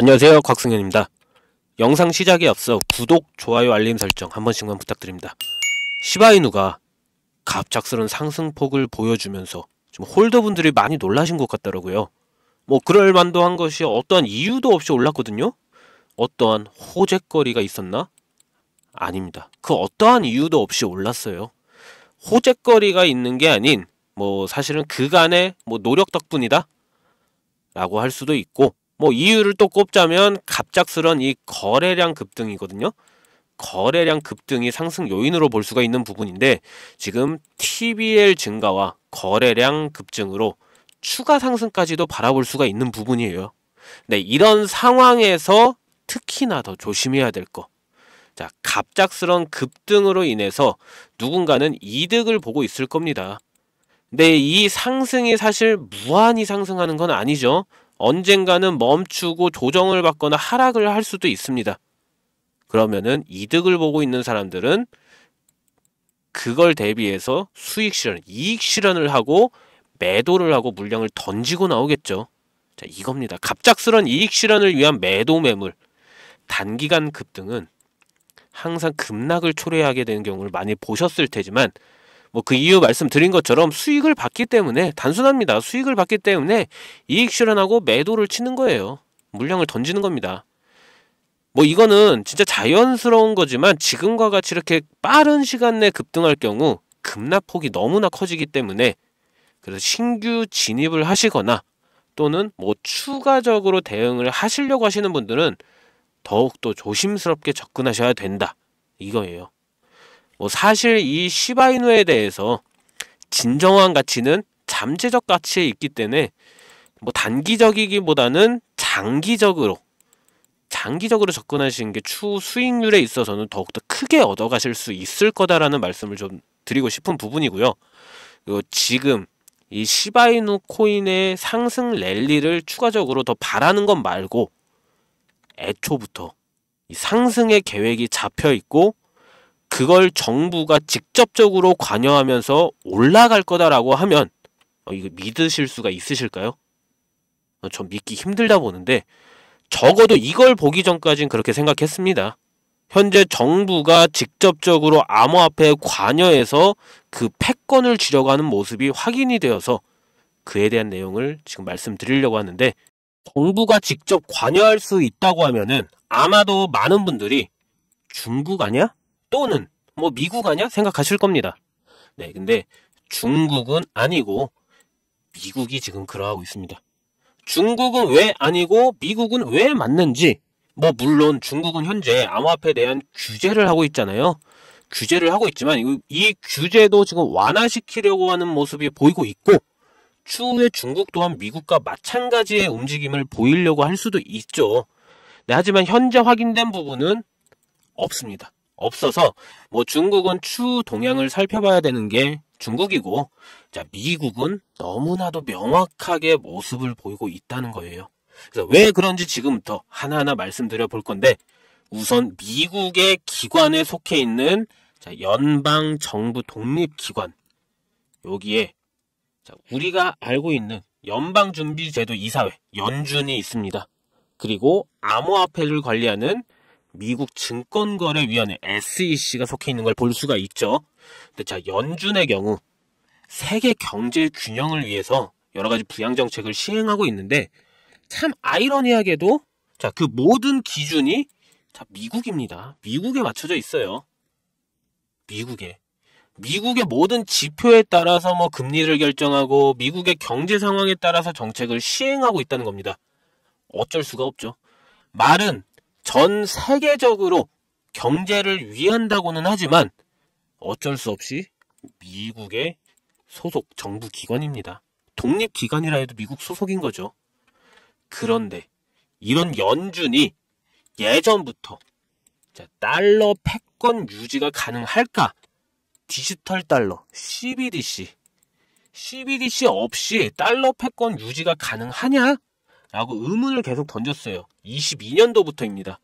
안녕하세요 곽승현입니다. 영상 시작에 앞서 구독, 좋아요, 알림 설정 한 번씩만 부탁드립니다. 시바이누가 갑작스런 상승폭을 보여주면서 좀 홀더분들이 많이 놀라신 것 같더라고요. 뭐 그럴 만도 한 것이 어떠한 이유도 없이 올랐거든요. 어떠한 호재거리가 있었나? 아닙니다. 그 어떠한 이유도 없이 올랐어요. 호재거리가 있는 게 아닌 뭐 사실은 그간의 뭐 노력 덕분이다 라고 할 수도 있고 뭐 이유를 또 꼽자면 갑작스런 이 거래량 급등이거든요. 거래량 급등이 상승 요인으로 볼 수가 있는 부분인데 지금 TBL 증가와 거래량 급증으로 추가 상승까지도 바라볼 수가 있는 부분이에요. 네, 이런 상황에서 특히나 더 조심해야 될 거. 자, 갑작스런 급등으로 인해서 누군가는 이득을 보고 있을 겁니다. 근데 네, 이 상승이 사실 무한히 상승하는 건 아니죠. 언젠가는 멈추고 조정을 받거나 하락을 할 수도 있습니다. 그러면은 이득을 보고 있는 사람들은 그걸 대비해서 수익 실현, 이익 실현을 하고 매도를 하고 물량을 던지고 나오겠죠. 자, 이겁니다. 갑작스런 이익 실현을 위한 매도 매물. 단기간 급등은 항상 급락을 초래하게 되는 경우를 많이 보셨을 테지만 뭐그 이유 말씀드린 것처럼 수익을 받기 때문에 단순합니다. 수익을 받기 때문에 이익 실현하고 매도를 치는 거예요. 물량을 던지는 겁니다. 뭐 이거는 진짜 자연스러운 거지만 지금과 같이 이렇게 빠른 시간 내 급등할 경우 급락폭이 너무나 커지기 때문에 그래서 신규 진입을 하시거나 또는 뭐 추가적으로 대응을 하시려고 하시는 분들은 더욱더 조심스럽게 접근하셔야 된다. 이거예요. 뭐 사실 이 시바이누에 대해서 진정한 가치는 잠재적 가치에 있기 때문에 뭐 단기적이기보다는 장기적으로 장기적으로 접근하시는 게 추후 수익률에 있어서는 더욱더 크게 얻어가실 수 있을 거다라는 말씀을 좀 드리고 싶은 부분이고요. 그리고 지금 이 시바이누 코인의 상승 랠리를 추가적으로 더 바라는 것 말고 애초부터 이 상승의 계획이 잡혀 있고 그걸 정부가 직접적으로 관여하면서 올라갈 거다라고 하면 어, 이거 믿으실 수가 있으실까요? 어, 전 믿기 힘들다 보는데 적어도 이걸 보기 전까진 그렇게 생각했습니다. 현재 정부가 직접적으로 암호화폐에 관여해서 그 패권을 쥐려고 하는 모습이 확인이 되어서 그에 대한 내용을 지금 말씀드리려고 하는데 정부가 직접 관여할 수 있다고 하면은 아마도 많은 분들이 중국 아니야? 또는 뭐 미국 아냐 생각하실 겁니다. 네, 근데 중국은 아니고 미국이 지금 그러하고 있습니다. 중국은 왜 아니고 미국은 왜 맞는지 뭐 물론 중국은 현재 암호화폐에 대한 규제를 하고 있잖아요. 규제를 하고 있지만 이 규제도 지금 완화시키려고 하는 모습이 보이고 있고 추후에 중국 또한 미국과 마찬가지의 움직임을 보이려고 할 수도 있죠. 네, 하지만 현재 확인된 부분은 없습니다. 없어서 뭐 중국은 추 동향을 살펴봐야 되는 게 중국이고 자 미국은 너무나도 명확하게 모습을 보이고 있다는 거예요. 그래서 왜 그런지 지금부터 하나하나 말씀드려 볼 건데 우선 미국의 기관에 속해 있는 자, 연방 정부 독립 기관 여기에 자, 우리가 알고 있는 연방 준비제도 이사회 연준이 있습니다. 그리고 암호화폐를 관리하는 미국 증권거래위원회 SEC가 속해 있는 걸 볼 수가 있죠. 근데 자, 연준의 경우 세계 경제 균형을 위해서 여러 가지 부양 정책을 시행하고 있는데 참 아이러니하게도 자, 그 모든 기준이 자, 미국입니다. 미국에 맞춰져 있어요. 미국에. 미국의 모든 지표에 따라서 뭐 금리를 결정하고 미국의 경제 상황에 따라서 정책을 시행하고 있다는 겁니다. 어쩔 수가 없죠. 말은 전 세계적으로 경제를 위한다고는 하지만 어쩔 수 없이 미국의 소속 정부 기관입니다. 독립기관이라 해도 미국 소속인 거죠. 그런데 이런 연준이 예전부터 달러 패권 유지가 가능할까? 디지털 달러, CBDC. CBDC 없이 달러 패권 유지가 가능하냐? 라고 의문을 계속 던졌어요. 22년도부터입니다.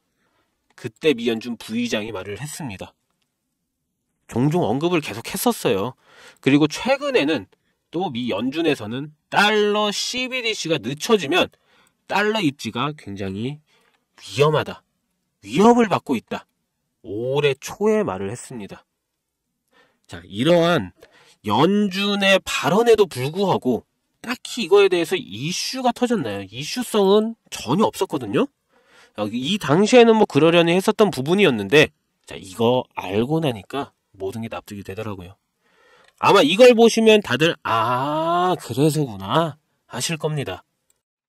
그때 미연준 부의장이 말을 했습니다. 종종 언급을 계속 했었어요. 그리고 최근에는 또 미 연준에서는 달러 CBDC가 늦춰지면 달러 입지가 굉장히 위험하다. 위협을 받고 있다. 올해 초에 말을 했습니다. 자, 이러한 연준의 발언에도 불구하고 딱히 이거에 대해서 이슈가 터졌나요? 이슈성은 전혀 없었거든요. 이 당시에는 뭐 그러려니 했었던 부분이었는데 자 이거 알고 나니까 모든 게 납득이 되더라고요. 아마 이걸 보시면 다들 아 그래서구나 하실 겁니다.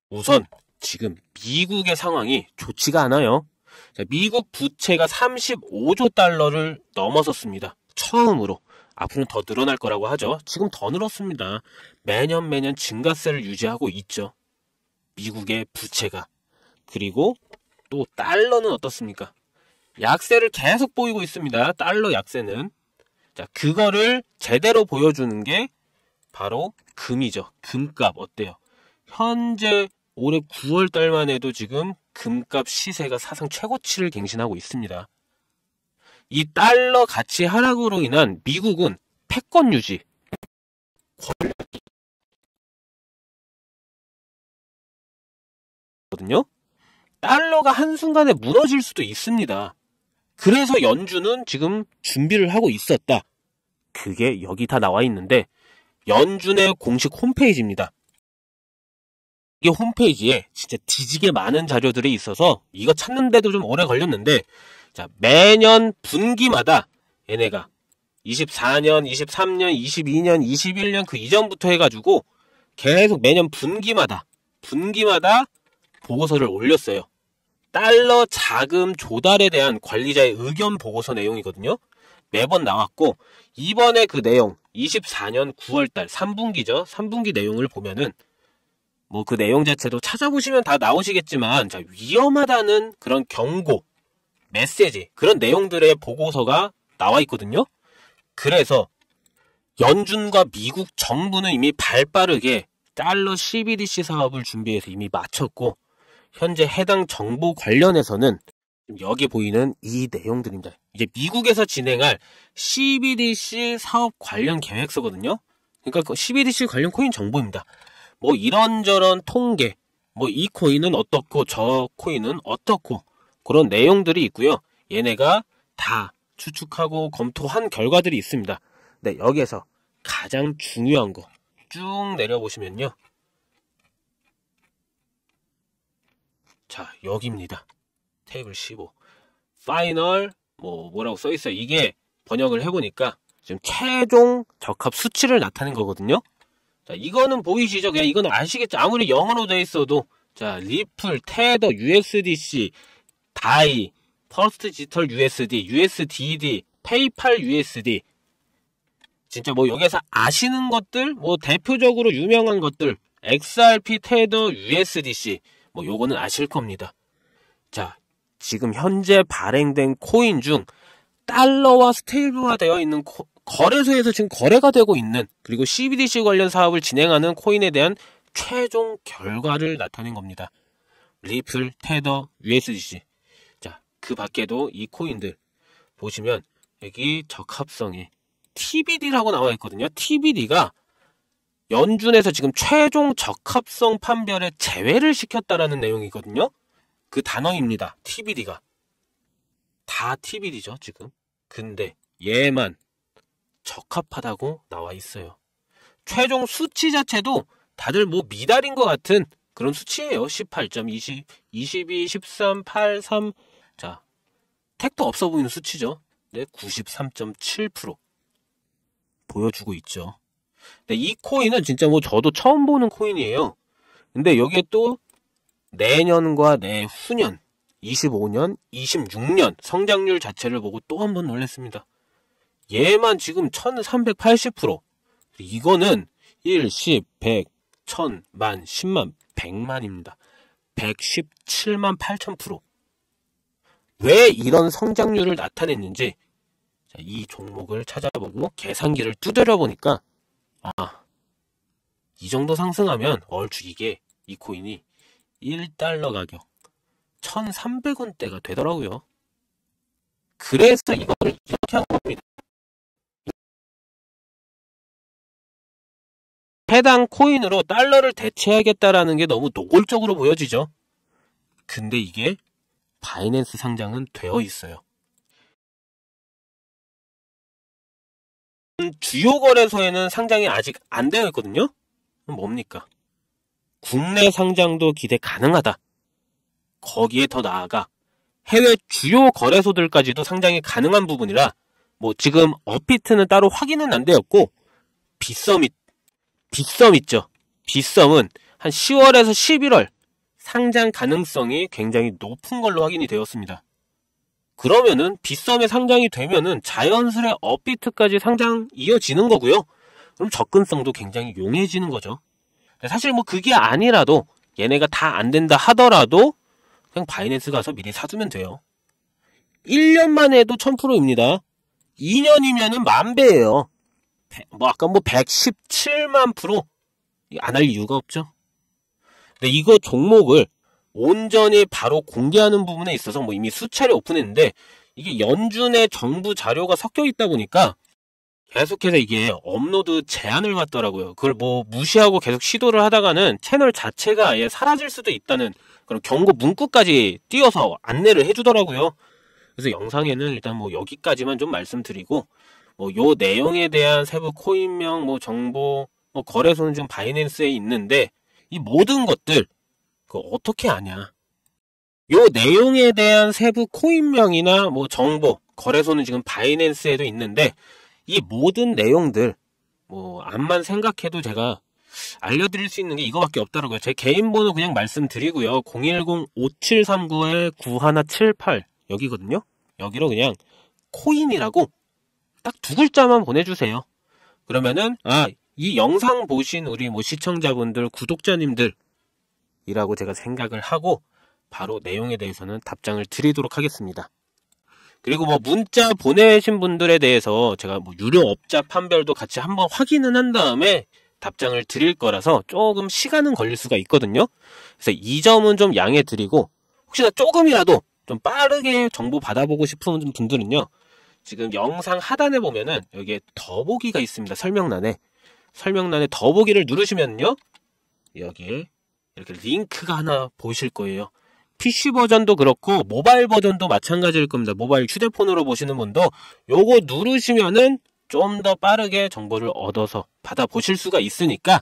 우선 지금 미국의 상황이 좋지가 않아요. 자, 미국 부채가 35조 달러를 넘어섰습니다. 처음으로. 앞으로는 더 늘어날 거라고 하죠. 지금 더 늘었습니다. 매년 매년 증가세를 유지하고 있죠. 미국의 부채가. 그리고 또 달러는 어떻습니까? 약세를 계속 보이고 있습니다. 달러 약세는. 자, 그거를 제대로 보여주는 게 바로 금이죠. 금값 어때요? 현재 올해 9월 달만 해도 지금 금값 시세가 사상 최고치를 갱신하고 있습니다. 이 달러 가치 하락으로 인한 미국은 패권 유지 거든요. 달러가 한순간에 무너질 수도 있습니다. 그래서 연준은 지금 준비를 하고 있었다. 그게 여기 다 나와 있는데 연준의 공식 홈페이지입니다. 이게 홈페이지에 진짜 뒤지게 많은 자료들이 있어서 이거 찾는데도 좀 오래 걸렸는데 자, 매년 분기마다 얘네가 24년, 23년, 22년, 21년 그 이전부터 해가지고 계속 매년 분기마다 분기마다 보고서를 올렸어요. 달러 자금 조달에 대한 관리자의 의견 보고서 내용이거든요. 매번 나왔고 이번에 그 내용 24년 9월달 3분기죠. 3분기 내용을 보면은 뭐 그 내용 자체도 찾아보시면 다 나오시겠지만 자, 위험하다는 그런 경고 메시지 그런 내용들의 보고서가 나와 있거든요. 그래서 연준과 미국 정부는 이미 발빠르게 달러 CBDC 사업을 준비해서 이미 마쳤고 현재 해당 정보 관련해서는 여기 보이는 이 내용들입니다. 이제 미국에서 진행할 CBDC 사업 관련 계획서거든요. 그러니까 CBDC 그 관련 코인 정보입니다. 뭐 이런저런 통계, 뭐 이 코인은 어떻고 저 코인은 어떻고 그런 내용들이 있고요. 얘네가 다 추측하고 검토한 결과들이 있습니다. 네, 여기에서 가장 중요한 거 쭉 내려보시면요. 자, 여기입니다. 테이블 15. 파이널 뭐 뭐라고 써 있어요. 이게 번역을 해 보니까 지금 최종 적합 수치를 나타낸 거거든요. 자, 이거는 보이시죠? 그냥 이거는 아시겠죠? 아무리 영어로 돼 있어도 자, 리플, 테더, USDC 다이, 퍼스트 디지털 USD, USDD, 페이팔 USD. 진짜 뭐 여기서 아시는 것들, 뭐 대표적으로 유명한 것들, XRP 테더 USDC, 뭐 요거는 아실 겁니다. 자, 지금 현재 발행된 코인 중 달러와 스테이블화 되어 있는 코, 거래소에서 지금 거래가 되고 있는 그리고 CBDC 관련 사업을 진행하는 코인에 대한 최종 결과를 나타낸 겁니다. 리플, 테더, USDC. 그 밖에도 이 코인들 보시면 여기 적합성에 TBD라고 나와 있거든요. TBD가 연준에서 지금 최종 적합성 판별에 제외를 시켰다라는 내용이거든요. 그 단어입니다. TBD가. 다 TBD죠, 지금. 근데 얘만 적합하다고 나와 있어요. 최종 수치 자체도 다들 뭐 미달인 것 같은 그런 수치예요. 18점, 20, 22, 13, 8, 3, 자, 택도 없어 보이는 수치죠. 네, 93.7% 보여주고 있죠. 근이 네, 코인은 진짜 뭐 저도 처음 보는 코인이에요. 근데 여기에 또 내년과 내후년 25년, 26년 성장률 자체를 보고 또 한 번 놀랐습니다. 얘만 지금 1380% 이거는 1, 10, 100, 1000, 10, 만, 10만, 100만입니다. 117만 8000%왜 이런 성장률을 나타냈는지 이 종목을 찾아보고 계산기를 두드려 보니까 아, 이 정도 상승하면 얼추 이게 이 코인이 1달러 가격 1,300원대가 되더라고요. 그래서 이거를 이렇게 한 겁니다. 해당 코인으로 달러를 대체하겠다라는 게 너무 노골적으로 보여지죠. 근데 이게 바이낸스 상장은 되어 있어요. 주요 거래소에는 상장이 아직 안 되어 있거든요. 뭡니까? 국내 상장도 기대 가능하다. 거기에 더 나아가 해외 주요 거래소들까지도 상장이 가능한 부분이라 뭐 지금 어피트는 따로 확인은 안 되었고 빗썸이 빗썸 있죠. 빗썸은 한 10월에서 11월 상장 가능성이 굉장히 높은 걸로 확인이 되었습니다. 그러면은 빗썸에 상장이 되면은 자연스레 업비트까지 상장 이어지는 거고요. 그럼 접근성도 굉장히 용해지는 거죠. 사실 뭐 그게 아니라도 얘네가 다 안 된다 하더라도 그냥 바이낸스 가서 미리 사두면 돼요. 1년만 해도 1000%입니다. 2년이면은 만배예요. 뭐 아까 뭐 117만 프로 안할 이유가 없죠. 근데 이거 종목을 온전히 바로 공개하는 부분에 있어서 뭐 이미 수차례 오픈했는데 이게 연준의 정부 자료가 섞여 있다 보니까 계속해서 이게 업로드 제한을 받더라고요. 그걸 뭐 무시하고 계속 시도를 하다가는 채널 자체가 아예 사라질 수도 있다는 그런 경고 문구까지 띄어서 안내를 해주더라고요. 그래서 영상에는 일단 뭐 여기까지만 좀 말씀드리고 뭐 요 내용에 대한 세부 코인명 뭐 정보 뭐 거래소는 지금 바이낸스에 있는데 이 모든 것들 그 어떻게 아냐? 요 내용에 대한 세부 코인명이나 뭐 정보, 거래소는 지금 바이낸스에도 있는데 이 모든 내용들 뭐 암만 생각해도 제가 알려드릴 수 있는 게 이거밖에 없다라고요제 개인 번호 그냥 말씀드리고요. 010-5739-9178 여기거든요. 여기로 그냥 코인이라고 딱 두 글자만 보내주세요. 그러면은 아이 영상 보신 우리 뭐 시청자분들, 구독자님들이라고 제가 생각을 하고 바로 내용에 대해서는 답장을 드리도록 하겠습니다. 그리고 뭐 문자 보내신 분들에 대해서 제가 뭐 유료 업자 판별도 같이 한번 확인은 한 다음에 답장을 드릴 거라서 조금 시간은 걸릴 수가 있거든요. 그래서 이 점은 좀 양해 드리고 혹시나 조금이라도 좀 빠르게 정보 받아보고 싶은 분들은요. 지금 영상 하단에 보면은 여기에 더보기가 있습니다. 설명란에. 설명란에 더보기를 누르시면요. 여기 이렇게 링크가 하나 보실 거예요. PC 버전도 그렇고 모바일 버전도 마찬가지일 겁니다. 모바일 휴대폰으로 보시는 분도 요거 누르시면은 좀 더 빠르게 정보를 얻어서 받아 보실 수가 있으니까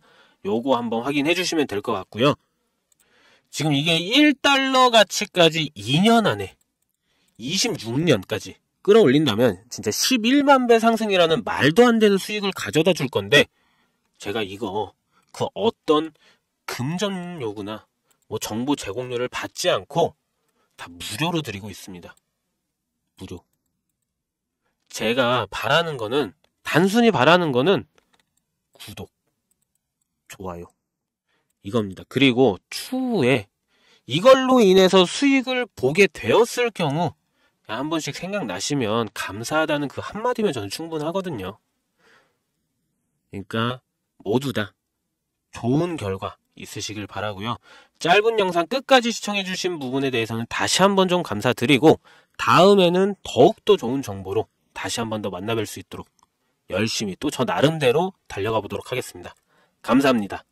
요거 한번 확인해 주시면 될 것 같고요. 지금 이게 1달러 가치까지 2년 안에 26년까지 끌어올린다면 진짜 11만 배 상승이라는 말도 안 되는 수익을 가져다 줄 건데 제가 이거 그 어떤 금전 요구나 뭐 정보 제공료를 받지 않고 다 무료로 드리고 있습니다. 무료. 제가 바라는 거는 단순히 바라는 거는 구독, 좋아요 이겁니다. 그리고 추후에 이걸로 인해서 수익을 보게 되었을 경우 한 번씩 생각나시면 감사하다는 그 한마디면 저는 충분하거든요. 그러니까 모두 다 좋은 어. 결과 있으시길 바라고요. 짧은 영상 끝까지 시청해주신 부분에 대해서는 다시 한번 좀 감사드리고 다음에는 더욱더 좋은 정보로 다시 한번 더 만나뵐 수 있도록 열심히 또 저 나름대로 달려가 보도록 하겠습니다. 감사합니다.